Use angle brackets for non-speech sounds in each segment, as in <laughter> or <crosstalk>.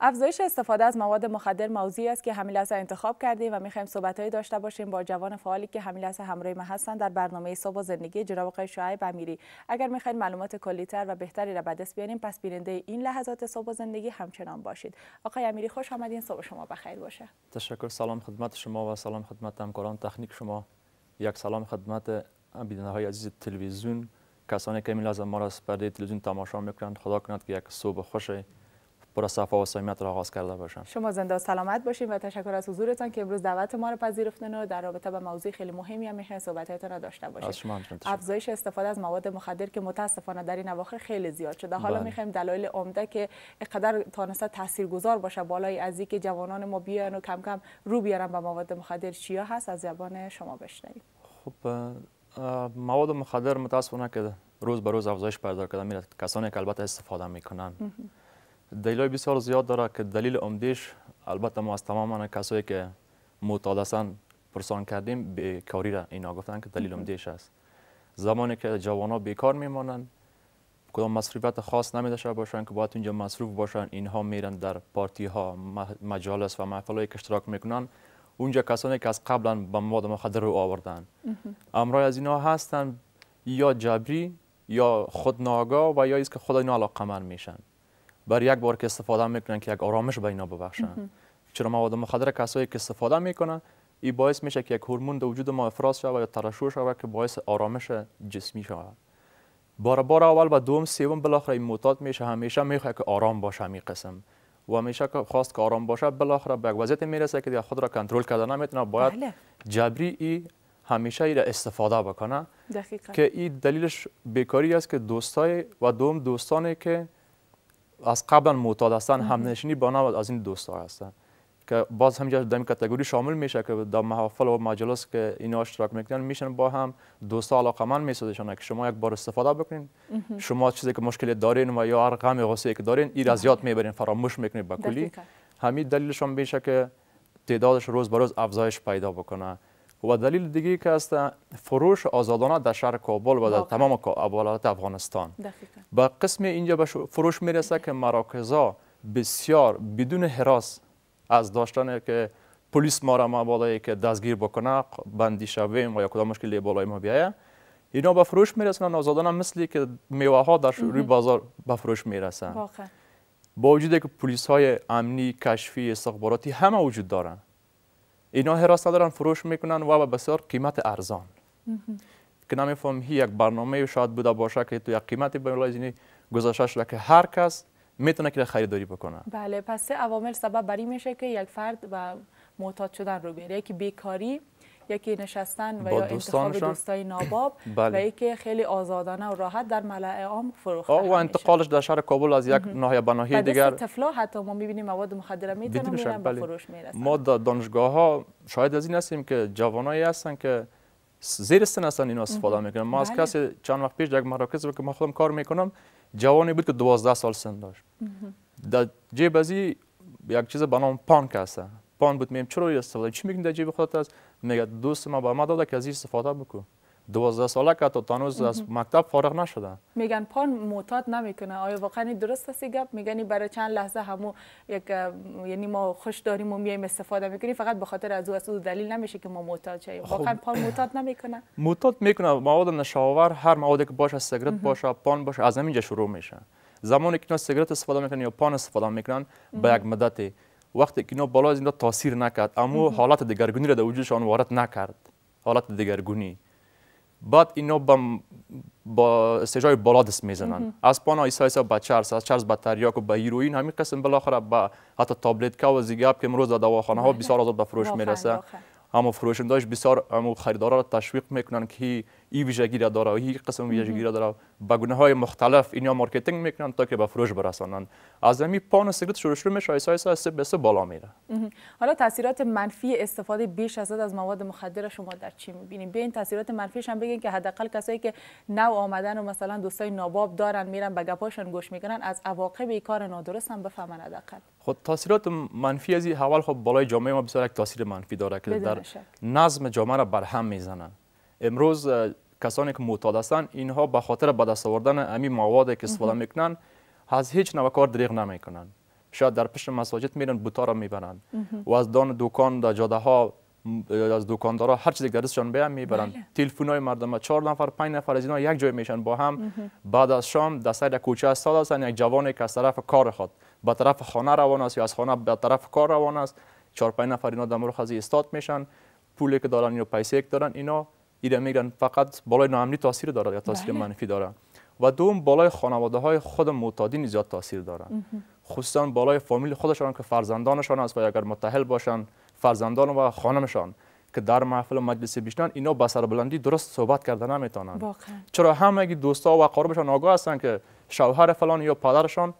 افزایش استفاده از مواد مخدر موضوعی است که همین لحظه انتخاب کردیم و میخوایم صحبتهایی داشته باشیم با جوان فعالی که همین لحظه همراه ما هستند در برنامه صبح و زندگی جناب آقای شعیب امیری اگر میخواین معلومات کلیتر و بهتری را به دست بیاریم پس بیننده این لحظات صبح و زندگی همچنان باشید آقای امیری خوش آمدین صبح شما بخیر باشه تشکر سلام خدمت شما و سلام خدمت همکاران تکنیک شما یک سلام خدمت بیننده عزیز تلویزیون کسانی که همین ما را تلویزیون تماشا میکنند خدا کند که یک صبح از صفا و را آغاز کرده باشم شما زنده و سلامت باشین و تشکر از حضورتان که امروز دعوت ما را پذیرفتن و در رابطه با موضوع خیلی مهمی هم میخواین صحبتتون را داشته باشید. از افزایش استفاده از مواد مخدر که متاسفانه در این اواخر خیلی زیاد شده حالا بله. میخوایم دلایل عمده که اینقدر تانسته تاثیرگذار باشه بالای از که جوانان ما بیان و کم کم رو بیارن به مواد مخدر چیا هست از زبان شما بشنویم خب مواد مخدر متاسفانه که روز به روز افزایش پیدا کرده میره کسانی که البته استفاده میکنن های بسیار زیاد داره که دلیل عمدیش البته ما از تمام کسایی که معتادسن پرسان کردیم بیکاری را اینا گفتن که دلیل عمدیش است زمانی که جوان ها بیکار میمانند کدام مصروفیت خاص نمیداشته باشن که باید اونجا مصروف باشن اینها میرن در پارتی ها مجالس و محفل که اشتراک میکنن اونجا کسانی که از قبلا به مواد مخدر رو آوردن امرای از اینها هستن یا جبری یا خود و یا ایست که خود اینا میشن بر یک بار که استفاده میکنن که یک آرامش به اینا ببخشن چرا مواد مخدر کسایی که استفاده میکنن این باعث میشه که یک هورمون در وجود ما افراز شود یا ترشح شود که باعث آرامش جسمی شود بار بار اول و دوم سوم بالاخره این موتاد میشه همیشه میخواد که آرام باشه همین قسم و همیشه که خواست که آرام باشه بالاخره به یک وضعیت میرسه که خود را کنترل کرده نمیتونه باید بله. جبری ای همیشه ای را استفاده بکنه که این دلیلش بیکاری است که دوستای و دوم دوستانی که از قبل معتاد هستن همنشینی با نو از این دوستا هستن که باز همینجا در این کاتگوری شامل میشه که در محافل و مجلس که اینا اشتراک میکنن میشن با هم دوستا علاقمند میسازشن که شما یک بار استفاده بکنین شما چیزی که مشکل دارین و یا هر غم غصه که دارین این از یاد میبرین فراموش میکنید با کلی همین دلیلش هم میشه که تعدادش روز به روز افزایش پیدا بکنه و دلیل دیگه که است فروش آزادانه در شهر کابل و در تمام ابوالات افغانستان به با قسم اینجا به فروش میرسه که مراکزا بسیار بدون حراس از داشتن که پلیس ما را ما که دستگیر بکنه بندی شویم و یا کدام مشکلی بالای ما بیایه اینا به فروش میرسن آزادانه مثلی که میوه ها در روی بازار به فروش میرسن با وجود که پلیس های امنی کشفی استخباراتی همه وجود دارن اینا حراسه دارن فروش میکنن و بسیار قیمت ارزان که نمیفهم هی یک برنامه شاید بوده باشه که تو یک قیمتی به اینی گذاشته شده که هر کس میتونه که خریداری بکنه بله پس عوامل سبب بری میشه که یک فرد به معتاد شدن رو بیاره یکی بیکاری یکی نشستن و یا انتخاب دوستای ناباب <clears throat> بله. و یکی خیلی آزادانه و راحت در ملع عام فروخته و انتقالش در شهر کابل از یک ناحیه به ناحیه دیگر تفلا حتی ما میبینیم مواد مخدره میتونن میرن بله. فروش میرسن ما در دانشگاه ها شاید از این هستیم که جوانایی هستن که زیر سن هستن اینا استفاده میکنن ما از بله. کسی چند وقت پیش یک مراکز که ما خودم کار میکنم جوانی بود که 12 سال سن داشت در جیب ازی یک چیز بنام نام پانک هست پان بود میم چرا استفاده چی میگن در جیب خودت میگه دوست ما به ما داده که از این استفاده بکو دوازده ساله که تا تانوز از مکتب فارغ نشده میگن پان معتاد نمیکنه آیا واقعا درست است گپ میگن برای چند لحظه همو یک یعنی ما خوش داریم و میایم استفاده میکنی فقط به خاطر از او از دلیل نمیشه که ما معتاد شیم خب. واقعا پان معتاد نمیکنه <clears throat> معتاد میکنه مواد نشاور هر موادی که باشه سیگرت باشه پان باشه از همینجا شروع میشه زمانی که اینا سیگرت استفاده میکنن یا پان استفاده میکنن به یک مدتی وقتی که اینا بالا از تاثیر نکرد اما حالت دگرگونی را در وجودشان وارد نکرد حالت دگرگونی بعد اینا با, با سجای بالا دست میزنن از پانا ایسا ایسا با چرس از چرس به تریاک و با هیروین همین قسم بالاخره با حتی تابلت کا و زیگاب که امروز در دواخانه ها بله. بسیار آزاد به فروش میرسه اما فروشنداش بسیار اما خریدارا را تشویق میکنن که این ویژگی را داره و این قسم ویژگی را داره با گونه های مختلف اینا مارکتینگ میکنن تا که به فروش برسانن از همین پان شروع شروع میشه سایس ایسا به بالا میره حالا تاثیرات منفی استفاده بیش از از مواد مخدر شما در چی میبینید ببین تاثیرات منفیش هم بگین که حداقل کسایی که نو آمدن و مثلا دوستای ناباب دارن میرن به گپاشون گوش میکنن از عواقب کار نادرست هم بفهمن حداقل خود خب تاثیرات منفی از این حوال خب بالای جامعه ما بسیار تاثیر منفی داره که در نظم جامعه را برهم میزنن امروز کسانی که معتاد هستند اینها به خاطر به دست آوردن امی مواد که استفاده میکنن از هیچ نوع کار دریغ نمیکنن شاید در پشت مساجد میرن بوتا را میبرن و از دان دکان در جاده ها از دکاندارا هر چیزی که دستشان بیام میبرن بله. تلفن های مردم چهار نفر پنج نفر از اینا یک جای میشن با هم بعد از شام در سر کوچه استاد هستن یک جوانی که از طرف کار خود به طرف خانه روان است یا از خانه به طرف کار روان است چهار پنج نفر اینا در خزی استاد میشن پولی که دارن اینو پیسه یک دارن اینا ایران میگن فقط بالای نامنی تاثیر دارد یا تاثیر بله. منفی داره و دوم بالای خانواده های خود معتادین زیاد تاثیر داره خصوصا بالای فامیل خودشان که فرزندانشان است و اگر متحل باشن فرزندان و خانمشان که در محفل مجلس اینو اینا سر بلندی درست صحبت کرده نمیتونن چرا همگی دوستا و قربشان آگاه هستن که شوهر فلان یا پدرشان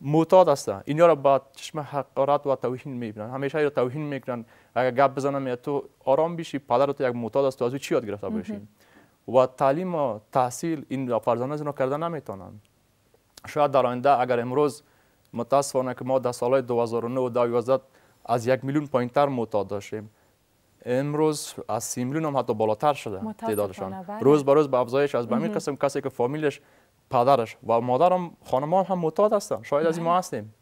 معتاد است. اینا را با چشم حقارت و توهین میبینن همیشه را توهین میکنن اگر گپ بزنم یا تو آرام بیشی پدر یک معتاد است تو از چی یاد گرفته باشی و تعلیم و تحصیل این فرزانه از کرده نمیتونن شاید در آینده اگر امروز متاسفانه که ما در سالهای 2009 و 2011 از یک میلیون تر معتاد داشتیم امروز از سی میلیون هم حتی بالاتر شده تعدادشان بله. روز به روز به افزایش از به قسم کسی که فامیلش پدرش و مادرم خانم هم متاد هستن شاید از این بله. ما هستیم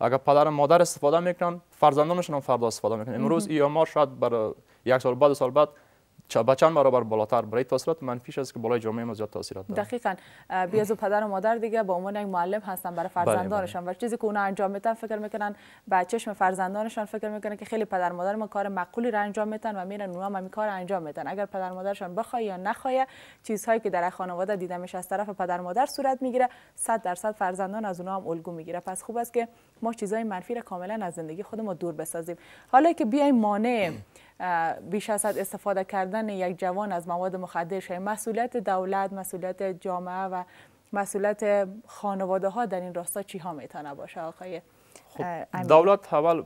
اگر پدر مادر استفاده میکنن فرزندانشون هم فردا استفاده میکنن امروز ای آمار شاید بر یک سال بعد سال بعد ما را برابر بالاتر برای تاثیرات منفیش است که بالای جامعه ما زیاد تاثیرات داره دقیقاً بیازو پدر و مادر دیگه با عنوان یک معلم هستن برای بله، فرزندانشان بله. و چیزی که اونا انجام میدن فکر میکنن بچهش چشم فرزندانشان فکر میکنن که خیلی پدر مادر ما کار معقولی را انجام میدن و میرن اونا هم کار انجام میدن اگر پدر مادرشان بخوای یا نخوای چیزهایی که در خانواده دیده میشه از طرف پدر مادر صورت میگیره 100 درصد فرزندان از اونا هم الگو میگیره پس خوب است که ما چیزهای منفی را کاملا از زندگی خودمون دور بسازیم حالا که بیایم مانع بیش از حد استفاده کردن یک جوان از مواد مخدر مسئولیت دولت مسئولیت جامعه و مسئولیت خانواده ها در این راستا چی ها میتونه باشه آقای خب، دولت اول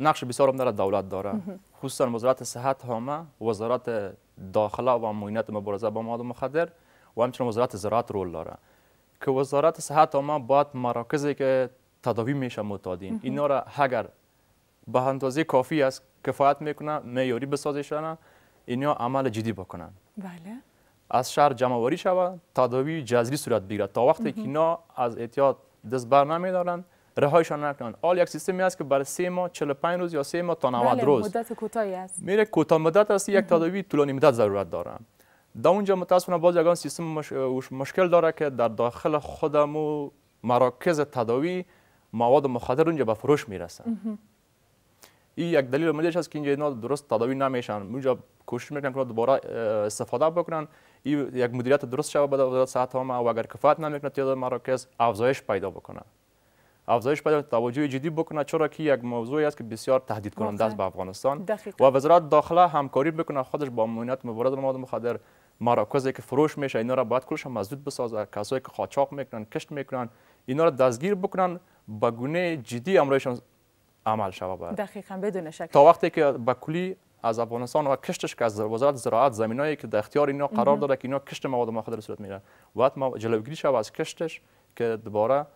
نقش بسیار هم دولت داره خصوصا وزارت صحت هم، وزارت داخله و امنیت مبارزه با مواد مخدر و همچنین وزارت زراعت رول داره که وزارت صحت هم باید مراکزی که تداوی میشه متادین اینا را اگر به اندازه کافی است کفایت میکنه معیاری بسازشانه اینا عمل جدی بکنن بله از شهر جمعواری شود تداوی جذری صورت بگیرد تا وقتی که اینا از اعتیاد دست بر نمیدارن رهایشان نکنن آل یک سیستمی است که برای سه ماه 45 روز یا سه ماه تا 90 بله، روز مدت کوتاهی است میره کوتاه مدت است یک تداوی طولانی مدت ضرورت داره. در اونجا متاسفانه باز یگان سیستم مش... مشکل داره که در داخل خودمو مراکز تداوی مواد مخدر اونجا به فروش میرسن یک دلیل مدیش هست که اینجا اینا درست تداوی نمیشن اونجا کوشش میکنن که دوباره استفاده بکنن ای یک مدیریت درست شود بعد از ساعت ما و اگر کفایت نمیکنه تعداد مراکز افزایش پیدا بکنه افزایش پیدا توجه جدی بکنه چرا که یک موضوعی است که بسیار تهدید کننده است به افغانستان و وزارت داخله همکاری بکنه خودش با امنیت مبارزه مواد مخدر مراکزی که فروش میشه اینا را باید کلش مزدود بسازه کسایی که قاچاق میکنن کشت میکنن اینا را دستگیر بکنن به گونه جدی امرشان عمل شوه باید بدون شک تا وقتی که به کلی از افغانستان و کشتش که از وزارت زراعت زمینایی که در اختیار اینا قرار داره که اینا کشت مواد مخدر صورت میره وقت ما جلوگیری شوه از کشتش که دوباره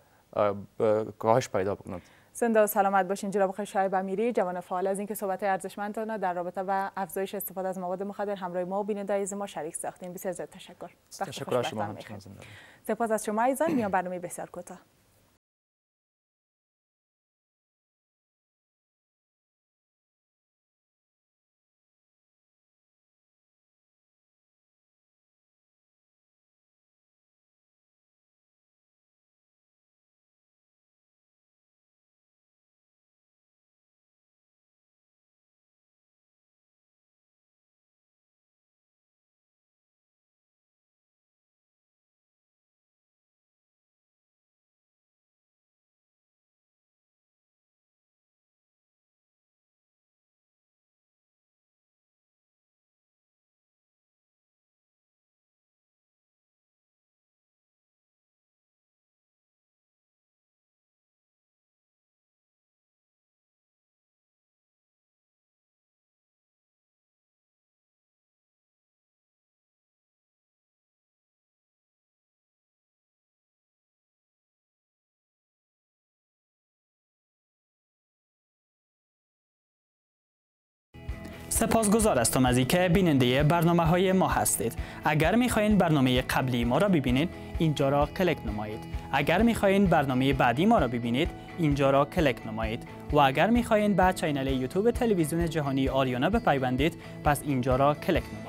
کاهش پیدا بکند زنده سلامت باشین جناب آقای شایب امیری جوان فعال از اینکه صحبت ارزشمندتان در رابطه و افزایش استفاده از مواد مخدر همراه ما و بیننده ما شریک ساختین بسیار تشکر تشکر شما سپاس از شما ایزان میان برنامه بسیار کوتاه سپاسگزار هستم از اینکه بیننده برنامه های ما هستید اگر میخواین برنامه قبلی ما را ببینید اینجا را کلک نمایید اگر میخواین برنامه بعدی ما را ببینید اینجا را کلک نمایید و اگر میخواین به چینل یوتیوب تلویزیون جهانی آریانا بپیوندید پس اینجا را کلک نمایید